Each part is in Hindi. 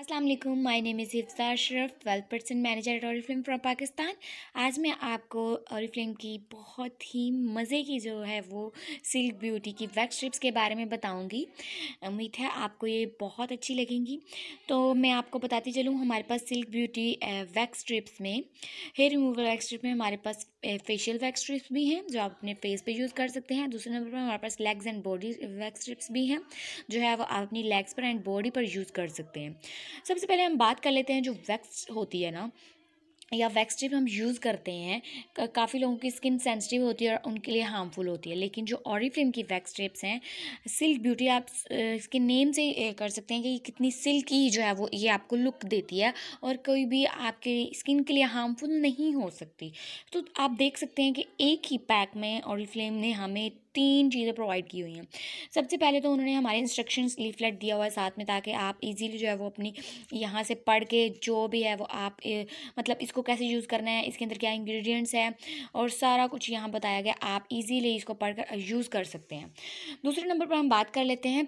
Aslam my name is Hifsa Ashraf twelfth percent manager at Oriflame from Pakistan आज मैं आपको ऑरिफ्लेम की बहुत ही मज़े की जो है वो सिल्क ब्यूटी की वैक्स स्ट्रिप्स के बारे में बताऊंगी उम्मीद है आपको ये बहुत अच्छी लगेंगी तो मैं आपको बताती चलूँ हमारे पास सिल्क ब्यूटी वैक्स स्ट्रिप्स में हेयर रिमूवल वैक्स स्ट्रिप में हमारे पास फेशियल वैक्स स्ट्रिप्स भी हैं जो आप अपने फेस पर यूज़ कर सकते हैं दूसरे नंबर पर हमारे पास legs and body wax strips भी हैं जो है वो आप अपनी लेग्स पर एंड बॉडी पर यूज़ कर सकते हैं सबसे पहले हम बात कर लेते हैं जो वैक्स होती है ना या वैक्स जब हम यूज़ करते हैं काफ़ी लोगों की स्किन सेंसिटिव होती है और उनके लिए हार्मफुल होती है लेकिन जो ऑरिफ्लेम की वैक्स ट्रिप्स हैं सिल्क ब्यूटी आप इसके नेम से कर सकते हैं कि कितनी सिल्की जो है वो ये आपको लुक देती है और कोई भी आपके स्किन के लिए हार्मफुल नहीं हो सकती तो आप देख सकते हैं कि एक ही पैक में ऑरिफ्लेम ने हमें तीन चीज़ें प्रोवाइड की हुई हैं सबसे पहले तो उन्होंने हमारे इंस्ट्रक्शंस लीफलेट दिया हुआ है साथ में ताकि आप इजीली जो है वो अपनी यहाँ से पढ़ के जो भी है वो आप ए, मतलब इसको कैसे यूज़ करना है इसके अंदर क्या इंग्रेडिएंट्स हैं और सारा कुछ यहाँ बताया गया आप इजीली इसको पढ़कर यूज़ कर सकते हैं दूसरे नंबर पर हम बात कर लेते हैं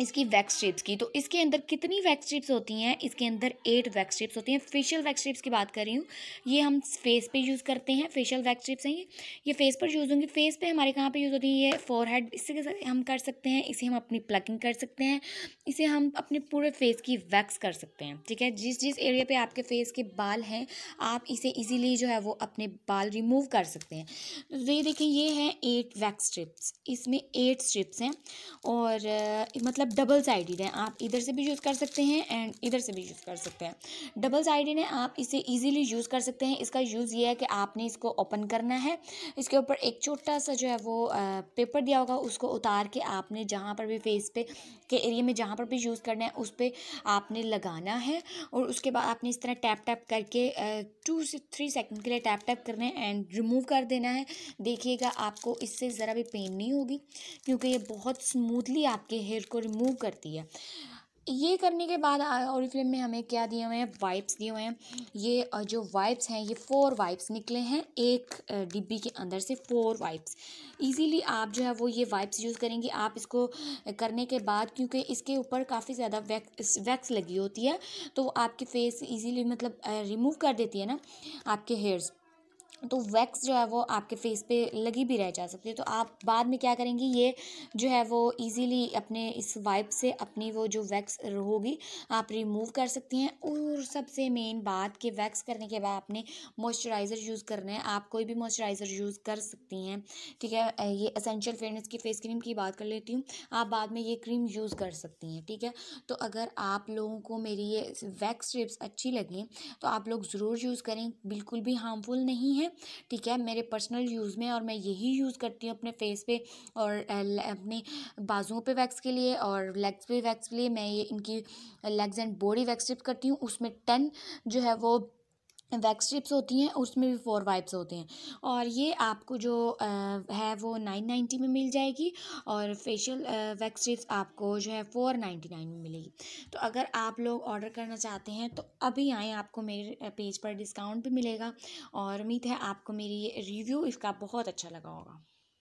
इसकी वैक्स स्ट्रिप्स की तो इसके अंदर कितनी वैक्स स्ट्रिप्स होती हैं इसके अंदर एट वैक्स स्ट्रिप्स होती हैं फेशियल वैक्स स्ट्रिप्स की बात कर रही हूँ ये हम फेस पे यूज़ करते हैं फेशियल वैक्स स्ट्रिप्स हैं ये ये फेस पर यूज़ होंगी फेस पे हमारे कहाँ पे यूज़ होती है ये फोर हेड इससे हम कर सकते हैं इसे हम अपनी प्लकिंग कर सकते हैं इसे हम अपने पूरे फेस की वैक्स कर सकते हैं ठीक है जिस जिस एरिया पर आपके फेस के बाल हैं आप इसे ईजीली जो है वो अपने बाल रिमूव कर सकते हैं तो ये देखें ये है एट वैक्स स्ट्रिप्स इसमें एट स्ट्रिप्स हैं और मतलब मतलब डबल साइडेड है आप इधर से भी यूज़ कर सकते हैं एंड इधर से भी यूज़ कर सकते हैं डबल साइडेड है आप इसे इजीली यूज़ कर सकते हैं इसका यूज़ ये है कि आपने इसको ओपन करना है इसके ऊपर एक छोटा सा जो है वो पेपर दिया होगा उसको उतार के आपने जहाँ पर भी फेस पे के एरिया में जहाँ पर भी यूज़ करना है उस पर आपने लगाना है और उसके बाद आपने इस तरह टैप टैप करके टू से थ्री सेकेंड के लिए टैप टैप करना है एंड रिमूव कर देना है देखिएगा आपको इससे ज़रा भी पेन नहीं होगी क्योंकि ये बहुत स्मूथली आपके हेयर को रिमूव रिमूव करती है ये करने के बाद और फिल्म में हमें क्या दिए हुए हैं वाइप्स दिए हुए हैं ये जो वाइप्स हैं ये फोर वाइप्स निकले हैं एक डिब्बी के अंदर से फोर वाइप्स इजीली आप जो है वो ये वाइप्स यूज़ करेंगे आप इसको करने के बाद क्योंकि इसके ऊपर काफ़ी ज़्यादा वैक्स वैक्स लगी होती है तो आपके फेस ईजीली मतलब रिमूव कर देती है ना आपके हेयर्स तो वैक्स जो है वो आपके फेस पे लगी भी रह जा सकती है तो आप बाद में क्या करेंगी ये जो है वो इजीली अपने इस वाइप से अपनी वो जो वैक्स होगी आप रिमूव कर सकती हैं और सबसे मेन बात कि वैक्स करने के बाद आपने मॉइस्चराइज़र यूज़ करना है आप कोई भी मॉइस्चराइज़र यूज़ कर सकती हैं ठीक है ये असेंशियल फेयरनेस की फेस क्रीम की बात कर लेती हूँ आप बाद में ये क्रीम यूज़ कर सकती हैं ठीक है तो अगर आप लोगों को मेरी ये वैक्स ट्रिप्स अच्छी लगें तो आप लोग ज़रूर यूज़ करें बिल्कुल भी हार्मफुल नहीं है है ठीक है मेरे पर्सनल यूज़ में और मैं यही यूज़ करती हूँ अपने फेस पे और अपने बाजुओं पे वैक्स के लिए और लेग्स पे वैक्स के लिए मैं ये इनकी legs and body wax strip करती हूँ उसमें टेन जो है वो वैक्स स्ट्रिप्स होती हैं उसमें भी फोर वाइप्स होते हैं और ये आपको जो आ, है वो नाइन नाइन्टी में मिल जाएगी और फेशियल वैक्स स्ट्रिप्स आपको जो है फोर नाइन्टी नाइन में मिलेगी तो अगर आप लोग ऑर्डर करना चाहते हैं तो अभी आएँ आपको मेरे पेज पर डिस्काउंट भी मिलेगा और उम्मीद है आपको मेरी रिव्यू इसका बहुत अच्छा लगा होगा